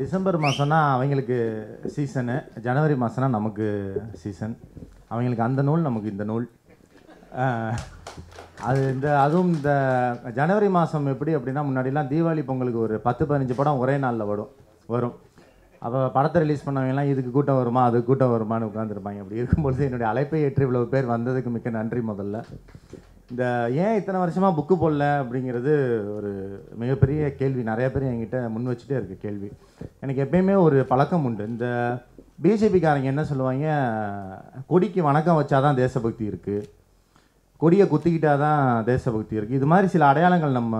December மாதம்னா அவங்களுக்கு season ஜனவரி மாதம்னா நமக்கு season அவங்களுக்கு அந்த நூல் நமக்கு இந்த நூல் அது இந்த அதுவும் இந்த ஜனவரி மாதம் எப்படி அப்படின்னா முன்னாடிலாம் தீபாவளி பொங்கலுக்கு ஒரு பத்து பதினஞ்சு படம் ஒரே நாளில் வரும் வரும் அப்போ படத்தை ரிலீஸ் பண்ணவங்கலாம் இதுக்கு கூட்டம் வருமா அது கூட்டம் வருமானு உட்காந்துருப்பாங்க அப்படி இருக்கும்பொழுது என்னுடைய அழைப்பை ஏற்று இவ்வளோ பேர் வந்ததுக்கு மிக்க நன்றி முதல்ல இந்த ஏன் இத்தனை வருஷமாக புக்கு போடல அப்படிங்கிறது ஒரு மிகப்பெரிய கேள்வி நிறைய பேர் என்கிட்ட முன் வச்சுட்டே இருக்குது கேள்வி எனக்கு எப்பயுமே ஒரு பழக்கம் உண்டு இந்த பிஜேபிக்காரங்க என்ன சொல்லுவாங்க கொடிக்கு வணக்கம் வச்சாதான் தேசபக்தி இருக்குது கொடியை குத்திக்கிட்டா தான் தேசபக்தி இருக்குது இது மாதிரி சில அடையாளங்கள் நம்ம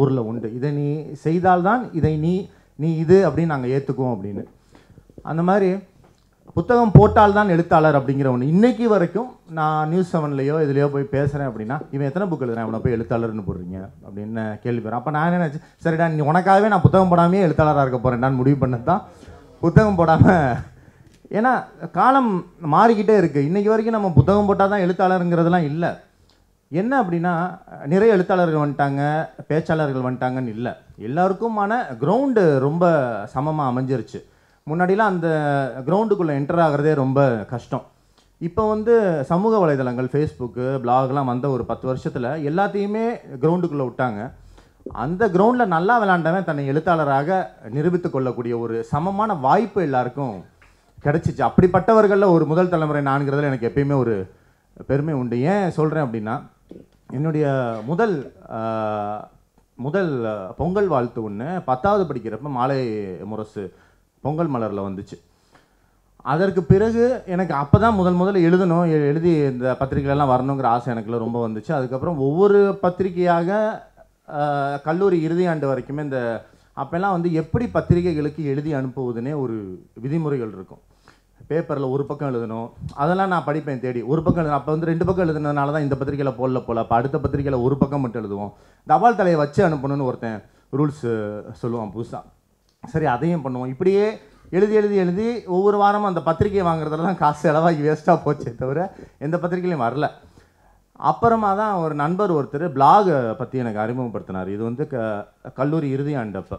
ஊரில் உண்டு இதை நீ செய்தால்தான் இதை நீ நீ இது அப்படின்னு நாங்கள் ஏற்றுக்குவோம் அப்படின்னு அந்த மாதிரி புத்தகம் போட்டால் தான் எழுத்தாளர் அப்படிங்கிற ஒன்று இன்றைக்கி வரைக்கும் நான் நியூஸ் செவன்லேயோ இதுலையோ போய் பேசுகிறேன் அப்படின்னா இவன் எத்தனை புக் எழுதுறேன் அவனை போய் எழுத்தாளர்னு போடுறீங்க அப்படின்னு கேள்வி பெறேன் அப்போ நான் என்ன சரிடா நீ உனக்காகவே நான் புத்தகம் போடாமே எழுத்தாளராக இருக்க போகிறேன் நான் முடிவு பண்ணது தான் புத்தகம் போடாமல் ஏன்னா காலம் மாறிக்கிட்டே இருக்குது இன்றைக்கி வரைக்கும் நம்ம புத்தகம் போட்டால் தான் எழுத்தாளருங்கிறதுலாம் இல்லை என்ன அப்படின்னா நிறைய எழுத்தாளர்கள் வந்துட்டாங்க பேச்சாளர்கள் வந்துட்டாங்கன்னு இல்லை எல்லாருக்குமான கிரவுண்டு ரொம்ப சமமாக அமைஞ்சிருச்சு முன்னாடிலாம் அந்த கிரவுண்டுக்குள்ளே என்டர் ஆகிறதே ரொம்ப கஷ்டம் இப்போ வந்து சமூக வலைதளங்கள் ஃபேஸ்புக்கு பிளாக்லாம் வந்த ஒரு பத்து வருஷத்தில் எல்லாத்தையுமே கிரவுண்டுக்குள்ளே விட்டாங்க அந்த கிரவுண்டில் நல்லா விளாண்டவன் தன்னை எழுத்தாளராக நிரூபித்து கொள்ளக்கூடிய ஒரு சமமான வாய்ப்பு எல்லாருக்கும் கிடச்சிச்சு அப்படிப்பட்டவர்களில் ஒரு முதல் தலைமுறை நான்கிறதுல எனக்கு எப்பயுமே ஒரு பெருமை உண்டு ஏன் சொல்கிறேன் அப்படின்னா என்னுடைய முதல் முதல் பொங்கல் வாழ்த்து ஒன்று பத்தாவது படிக்கிறப்ப மாலை முரசு பொங்கல் மலரில் வந்துச்சு அதற்கு பிறகு எனக்கு அப்போ தான் முதல் முதல்ல எழுதணும் எழுதி இந்த பத்திரிகைலாம் வரணுங்கிற ஆசை எனக்குள்ள ரொம்ப வந்துச்சு அதுக்கப்புறம் ஒவ்வொரு பத்திரிகையாக கல்லூரி இறுதி ஆண்டு வரைக்குமே இந்த அப்போல்லாம் வந்து எப்படி பத்திரிகைகளுக்கு எழுதி அனுப்புவதுனே ஒரு விதிமுறைகள் இருக்கும் பேப்பரில் ஒரு பக்கம் எழுதணும் அதெல்லாம் நான் படிப்பேன் தேடி ஒரு பக்கம் எழுதணும் அப்போ வந்து ரெண்டு பக்கம் எழுதுனதுனால தான் இந்த பத்திரிகையில் போடல போல அப்போ அடுத்த பத்திரிகையில் ஒரு பக்கம் மட்டும் எழுதுவோம் தபால் தலையை வச்சு அனுப்பணும்னு ஒருத்தன் ரூல்ஸு சொல்லுவான் புதுசாக சரி அதையும் பண்ணுவோம் இப்படியே எழுதி எழுதி எழுதி ஒவ்வொரு வாரமும் அந்த பத்திரிக்கையை வாங்குறதுல தான் காசு செலவாகி வேஸ்ட்டாக போச்சே தவிர எந்த பத்திரிகையிலையும் வரல அப்புறமா தான் ஒரு நண்பர் ஒருத்தர் பிளாக் பற்றி எனக்கு அறிமுகப்படுத்தினார் இது வந்து க கல்லூரி இறுதி ஆண்டப்போ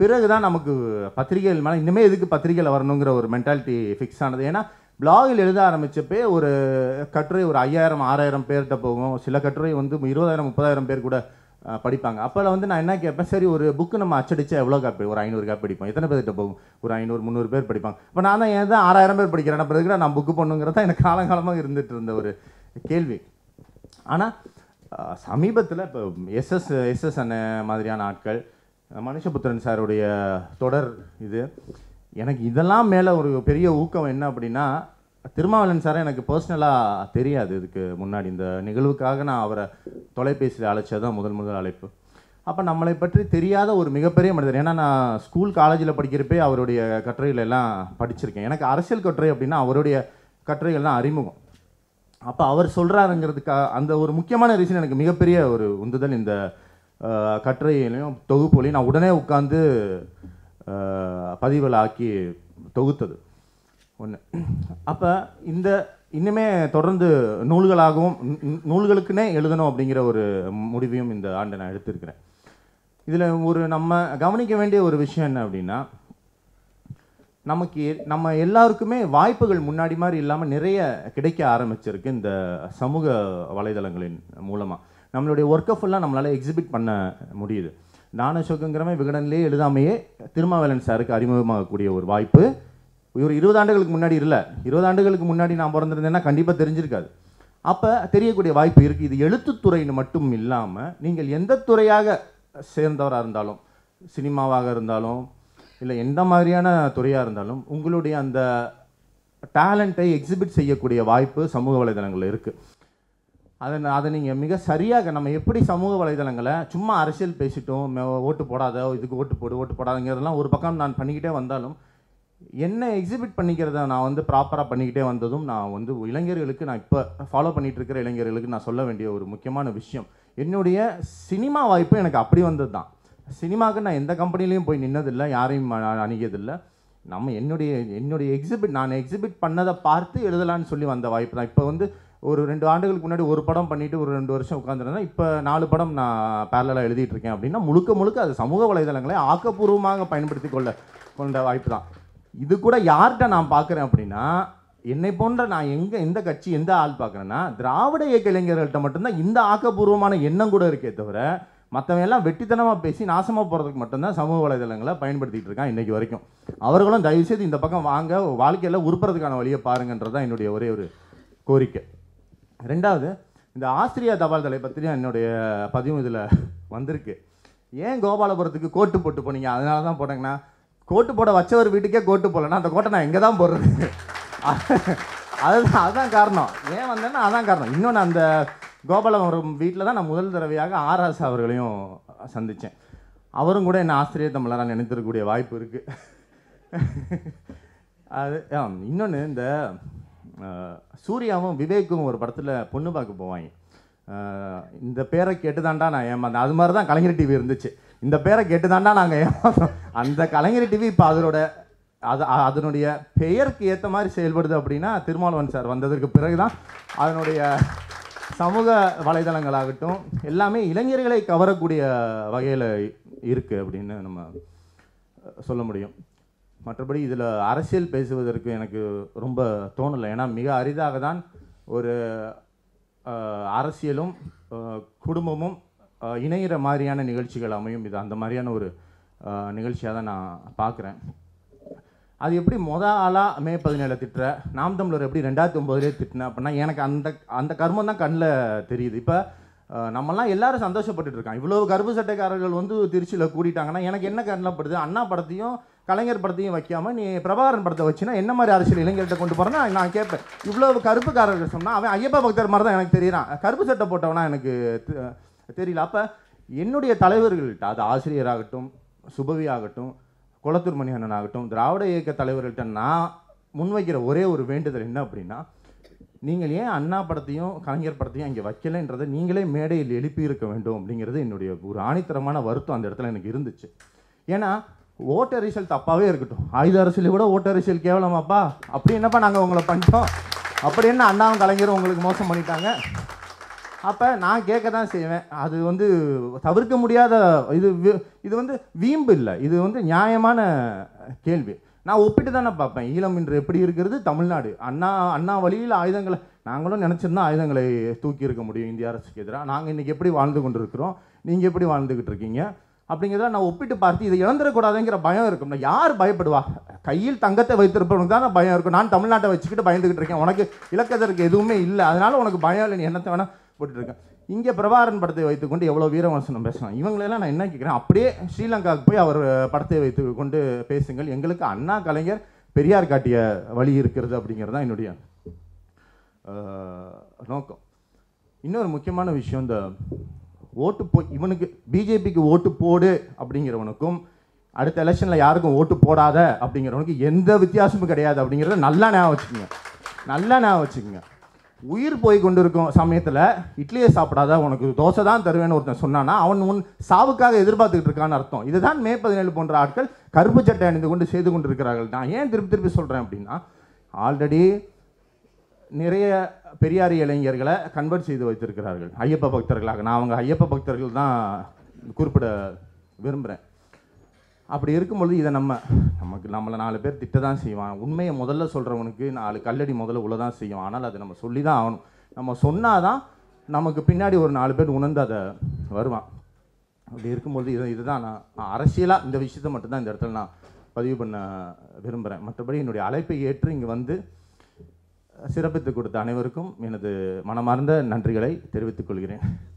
பிறகு தான் நமக்கு பத்திரிகைகள் மேலே இனிமேல் எதுக்கு பத்திரிகையில் வரணுங்கிற ஒரு மென்டாலிட்டி ஃபிக்ஸ் ஆனது ஏன்னா பிளாகில் எழுத ஆரம்பித்தப்பே ஒரு கட்டுரை ஒரு ஐயாயிரம் ஆறாயிரம் பேர்கிட்ட போகும் சில கட்டுரை வந்து இருபதாயிரம் முப்பதாயிரம் பேர் கூட படிப்பாங்க அப்போல்லாம் வந்து நான் என்ன கேட்பேன் சரி ஒரு புக்கு நம்ம அச்சடிச்சு எவ்வளோ காப்பி ஒரு ஐநூறு காப்பி படிப்போம் எத்தனை பேர்கிட்ட போகும் ஒரு ஐநூறு முந்நூறு பேர் படிப்பாங்க இப்போ நான் தான் ஏன் தான் ஆறாயிரம் பேர் படிக்கிறேன் அப்புறம் இருக்கிற நான் புக்கு பண்ணுங்கிறதா எனக்கு காலங்காலமாக இருந்துட்டு இருந்த ஒரு கேள்வி ஆனால் சமீபத்தில் இப்போ எஸ்எஸ் எஸ்எஸ் அண்ணன் மாதிரியான ஆட்கள் மனுஷபுத்திரன் சாருடைய தொடர் இது எனக்கு இதெல்லாம் மேலே ஒரு பெரிய ஊக்கம் என்ன அப்படின்னா திருமாவளன் சாரை எனக்கு பர்சனலாக தெரியாது இதுக்கு முன்னாடி இந்த நிகழ்வுக்காக நான் அவரை தொலைபேசியில் அழைச்சது தான் முதல் முதல் அழைப்பு அப்போ நம்மளை பற்றி தெரியாத ஒரு மிகப்பெரிய மனிதர் ஏன்னா நான் ஸ்கூல் காலேஜில் படிக்கிறப்பே அவருடைய கட்டுரைகள் எல்லாம் படிச்சிருக்கேன் எனக்கு அரசியல் கட்டுரை அப்படின்னா அவருடைய கட்டுரைகள்லாம் அறிமுகம் அப்போ அவர் சொல்கிறாருங்கிறதுக்காக அந்த ஒரு முக்கியமான ரீசன் எனக்கு மிகப்பெரிய ஒரு உந்துதல் இந்த கட்டுரையிலையும் தொகுப்புலையும் நான் உடனே உட்காந்து பதிவில் ஆக்கி தொகுத்தது ஒன்று அப்போ இந்த இன்னுமே தொடர்ந்து நூல்களாகவும் நூல்களுக்குன்னே எழுதணும் அப்படிங்கிற ஒரு முடிவையும் இந்த ஆண்டு நான் எடுத்திருக்கிறேன் இதில் ஒரு நம்ம கவனிக்க வேண்டிய ஒரு விஷயம் என்ன அப்படின்னா நமக்கு நம்ம எல்லாருக்குமே வாய்ப்புகள் முன்னாடி மாதிரி இல்லாமல் நிறைய கிடைக்க ஆரம்பிச்சிருக்கு இந்த சமூக வலைதளங்களின் மூலமாக நம்மளுடைய ஒர்க்கை ஃபுல்லாக நம்மளால் எக்ஸிபிட் பண்ண முடியுது நானசோகங்கிறவன் விகடன்லேயே எழுதாமையே திருமாவேலன் சாருக்கு அறிமுகமாகக்கூடிய ஒரு வாய்ப்பு ஒரு இருபது ஆண்டுகளுக்கு முன்னாடி இல்லை இருபது ஆண்டுகளுக்கு முன்னாடி நான் பிறந்திருந்தேன்னா கண்டிப்பாக தெரிஞ்சிருக்காது அப்போ தெரியக்கூடிய வாய்ப்பு இருக்குது இது எழுத்துத்துறைன்னு மட்டும் இல்லாமல் நீங்கள் எந்த துறையாக சேர்ந்தவராக இருந்தாலும் சினிமாவாக இருந்தாலும் இல்லை எந்த மாதிரியான துறையாக இருந்தாலும் உங்களுடைய அந்த டேலண்ட்டை எக்ஸிபிட் செய்யக்கூடிய வாய்ப்பு சமூக வலைதளங்களில் இருக்குது அதை அதை நீங்கள் மிக சரியாக நம்ம எப்படி சமூக வலைதளங்களை சும்மா அரசியல் பேசிட்டோம் ஓட்டு போடாத இதுக்கு ஓட்டு போடு ஓட்டு போடாதங்கிறதெல்லாம் ஒரு பக்கம் நான் பண்ணிக்கிட்டே வந்தாலும் என்ன எக்ஸிபிட் பண்ணிக்கிறத நான் வந்து ப்ராப்பராக பண்ணிக்கிட்டே வந்ததும் நான் வந்து இளைஞர்களுக்கு நான் இப்போ ஃபாலோ பண்ணிகிட்டு இருக்கிற இளைஞர்களுக்கு நான் சொல்ல வேண்டிய ஒரு முக்கியமான விஷயம் என்னுடைய சினிமா வாய்ப்பு எனக்கு அப்படி வந்தது தான் சினிமாவுக்கு நான் எந்த கம்பெனிலையும் போய் நின்னதில்லை யாரையும் அணுகியதில்லை நம்ம என்னுடைய என்னுடைய எக்ஸிபிட் நான் எக்ஸிபிட் பண்ணதை பார்த்து எழுதலான்னு சொல்லி வந்த வாய்ப்பு தான் இப்போ வந்து ஒரு ரெண்டு ஆண்டுகளுக்கு முன்னாடி ஒரு படம் பண்ணிவிட்டு ஒரு ரெண்டு வருஷம் உட்காந்துருந்தேன் இப்போ நாலு படம் நான் பேரலாக எழுதிட்டு இருக்கேன் அப்படின்னா முழுக்க முழுக்க அது சமூக வலைதளங்களை ஆக்கப்பூர்வமாக பயன்படுத்தி கொள்ள கொண்ட வாய்ப்பு தான் இது கூட யார்கிட்ட நான் பார்க்குறேன் அப்படின்னா என்னை போன்ற நான் எங்கே எந்த கட்சி எந்த ஆள் பார்க்குறேன்னா திராவிட இயக்க இளைஞர்கள்ட்ட மட்டும்தான் இந்த ஆக்கப்பூர்வமான எண்ணம் கூட இருக்கே தவிர மற்றவங்க எல்லாம் வெட்டித்தனமாக பேசி நாசமாக போகிறதுக்கு மட்டும்தான் சமூக வலைதளங்களை பயன்படுத்திகிட்டு இருக்கான் இன்றைக்கி வரைக்கும் அவர்களும் தயவுசெய்து இந்த பக்கம் வாங்க வாழ்க்கையில் உருப்புறதுக்கான வழியை பாருங்கன்றது தான் என்னுடைய ஒரே ஒரு கோரிக்கை ரெண்டாவது இந்த ஆஸ்திரியா தபால் தலை பற்றியும் என்னுடைய பதிவு இதில் வந்திருக்கு ஏன் கோபாலபுரத்துக்கு கோட்டு போட்டு போனீங்க அதனால தான் போனீங்கன்னா கோட்டு போட வச்ச ஒரு வீட்டுக்கே கோட்டு போடலன்னா அந்த கோட்டை நான் எங்கே தான் போடுறது அதுதான் அதுதான் காரணம் ஏன் வந்தேன்னா அதான் காரணம் இன்னொன்று அந்த கோபாலம் ஒரு வீட்டில் தான் நான் முதல் தடவையாக ஆர்எஸ் அவர்களையும் சந்தித்தேன் அவரும் கூட என்ன ஆசிரியர் தமிழராக நினைத்திருக்கக்கூடிய வாய்ப்பு இருக்குது அது இன்னொன்று இந்த சூர்யாவும் விவேக்கும் ஒரு படத்தில் பொண்ணு பார்க்க போவாங்க இந்த பேரை கேட்டு தான்டா நான் ஏமாந்தேன் அது மாதிரி தான் கலைஞர் டிவி இருந்துச்சு இந்த பேரை கேட்டு தாண்டா நாங்கள் ஏமாத்தோம் அந்த கலைஞர் டிவி இப்போ அதனோட அது அதனுடைய பெயருக்கு ஏற்ற மாதிரி செயல்படுது அப்படின்னா திருமாவளவன் சார் வந்ததற்கு பிறகு தான் அதனுடைய சமூக வலைதளங்களாகட்டும் எல்லாமே இளைஞர்களை கவரக்கூடிய வகையில் இருக்குது அப்படின்னு நம்ம சொல்ல முடியும் மற்றபடி இதில் அரசியல் பேசுவதற்கு எனக்கு ரொம்ப தோணலை ஏன்னா மிக அரிதாக தான் ஒரு அரசியலும் குடும்பமும் இணையிற மாதிரியான நிகழ்ச்சிகள் அமையும் இது அந்த மாதிரியான ஒரு நிகழ்ச்சியாக தான் நான் பார்க்குறேன் அது எப்படி மொத ஆளாக மே பதினேழில் திட்டுற நாம் தமிழர் எப்படி ரெண்டாயிரத்தி ஒம்போதுலேயே திட்டினேன் அப்படின்னா எனக்கு அந்த அந்த கர்மம் தான் கண்ணில் தெரியுது இப்போ நம்மலாம் எல்லாரும் சந்தோஷப்பட்டுட்டு இருக்காங்க இவ்வளோ கருப்பு சட்டைக்காரர்கள் வந்து திருச்சியில் கூட்டிட்டாங்கன்னா எனக்கு என்ன கண்ணில் படுது அண்ணா படத்தையும் கலைஞர் படத்தையும் வைக்காமல் நீ பிரபாகரன் படத்தை வச்சுன்னா என்ன மாதிரி அரசியல் இளைஞர்கிட்ட கொண்டு போகிறேன்னா நான் கேட்பேன் இவ்வளோ கருப்புக்காரர்கள் சொன்னால் அவன் ஐயப்பா பக்தர் மாதிரி தான் எனக்கு தெரியுறான் கருப்பு சட்டை போட்டவனா எனக்கு தெரியல அப்போ என்னுடைய தலைவர்கள்ட்ட அது ஆசிரியராகட்டும் சுபவி ஆகட்டும் குளத்தூர் அண்ணன் ஆகட்டும் திராவிட இயக்க தலைவர்கள்ட்ட நான் முன்வைக்கிற ஒரே ஒரு வேண்டுதல் என்ன அப்படின்னா நீங்கள் ஏன் அண்ணா படத்தையும் கலைஞர் படத்தையும் அங்கே வைக்கலைன்றதை நீங்களே மேடையில் எழுப்பி இருக்க வேண்டும் அப்படிங்கிறது என்னுடைய ஒரு ஆணித்தரமான வருத்தம் அந்த இடத்துல எனக்கு இருந்துச்சு ஏன்னா ஓட்டு அரசியல் தப்பாகவே இருக்கட்டும் ஆயுத அரசியல் கூட ஓட்டு அரசியல் கேவலமாப்பா அப்படி என்னப்பா நாங்கள் உங்களை பண்ணிட்டோம் அப்படி என்ன அண்ணாவும் கலைஞரும் உங்களுக்கு மோசம் பண்ணிட்டாங்க அப்போ நான் கேட்க தான் செய்வேன் அது வந்து தவிர்க்க முடியாத இது இது வந்து வீம்பு இல்லை இது வந்து நியாயமான கேள்வி நான் ஒப்பிட்டு தானே பார்ப்பேன் ஈழம் இன்று எப்படி இருக்கிறது தமிழ்நாடு அண்ணா அண்ணா வழியில் ஆயுதங்களை நாங்களும் நினச்சிருந்தா ஆயுதங்களை தூக்கி இருக்க முடியும் இந்திய அரசுக்கு எதிராக நாங்கள் இன்றைக்கி எப்படி வாழ்ந்து கொண்டு இருக்கிறோம் நீங்கள் எப்படி வாழ்ந்துக்கிட்டு இருக்கீங்க அப்படிங்கிறத நான் ஒப்பிட்டு பார்த்து இதை இழந்துடக்கூடாதுங்கிற பயம் இருக்கும் யார் பயப்படுவா கையில் தங்கத்தை வைத்திருப்பவனுக்கு தான் பயம் இருக்கும் நான் தமிழ்நாட்டை வச்சுக்கிட்டு பயந்துக்கிட்டு இருக்கேன் உனக்கு இலக்கத்திற்கு எதுவுமே இல்லை அதனால் உனக்கு பயம் இல்லை நீ என்னத்தை வேணால் போட்டுட்ருக்கேன் இங்கே பிரபாகரன் படத்தை வைத்துக்கொண்டு எவ்வளோ வீரவசனம் பேசலாம் இவங்களெல்லாம் நான் என்ன கேட்குறேன் அப்படியே ஸ்ரீலங்காவுக்கு போய் அவர் படத்தை வைத்து கொண்டு பேசுங்கள் எங்களுக்கு அண்ணா கலைஞர் பெரியார் காட்டிய வழி இருக்கிறது அப்படிங்கிறது தான் என்னுடைய நோக்கம் இன்னொரு முக்கியமான விஷயம் இந்த ஓட்டு போ இவனுக்கு பிஜேபிக்கு ஓட்டு போடு அப்படிங்கிறவனுக்கும் அடுத்த எலெக்ஷனில் யாருக்கும் ஓட்டு போடாத அப்படிங்கிறவனுக்கு எந்த வித்தியாசமும் கிடையாது அப்படிங்கிறத நல்லா ஞாபகம் வச்சுக்கோங்க நல்லா ஞாபகம் வச்சுக்கோங்க உயிர் போய் கொண்டிருக்கும் சமயத்தில் இட்லியை சாப்பிடாத உனக்கு தோசை தான் தருவேன்னு ஒருத்தன் சொன்னான்னா அவன் உன் சாவுக்காக எதிர்பார்த்துக்கிட்டு இருக்கான்னு அர்த்தம் இதுதான் மே பதினேழு போன்ற ஆட்கள் கருப்பு சட்டை அணிந்து கொண்டு செய்து கொண்டு இருக்கிறார்கள் நான் ஏன் திருப்பி திருப்பி சொல்கிறேன் அப்படின்னா ஆல்ரெடி நிறைய பெரியாரி இளைஞர்களை கன்வெர்ட் செய்து வைத்திருக்கிறார்கள் ஐயப்ப பக்தர்களாக நான் அவங்க ஐயப்ப பக்தர்கள் தான் குறிப்பிட விரும்புகிறேன் அப்படி இருக்கும்பொழுது இதை நம்ம நமக்கு நம்மளை நாலு பேர் திட்ட தான் செய்வான் உண்மையை முதல்ல சொல்கிறவனுக்கு நாலு கல்லடி முதல்ல உள்ள தான் செய்யும் ஆனால் அதை நம்ம சொல்லி தான் ஆகணும் நம்ம சொன்னால் தான் நமக்கு பின்னாடி ஒரு நாலு பேர் உணர்ந்து அதை வருவான் அப்படி இருக்கும்பொழுது இது இதுதான் நான் நான் அரசியலாக இந்த விஷயத்தை மட்டும்தான் இந்த இடத்துல நான் பதிவு பண்ண விரும்புகிறேன் மற்றபடி என்னுடைய அழைப்பை ஏற்று இங்கே வந்து சிறப்பித்து கொடுத்த அனைவருக்கும் எனது மனமார்ந்த நன்றிகளை தெரிவித்துக் கொள்கிறேன்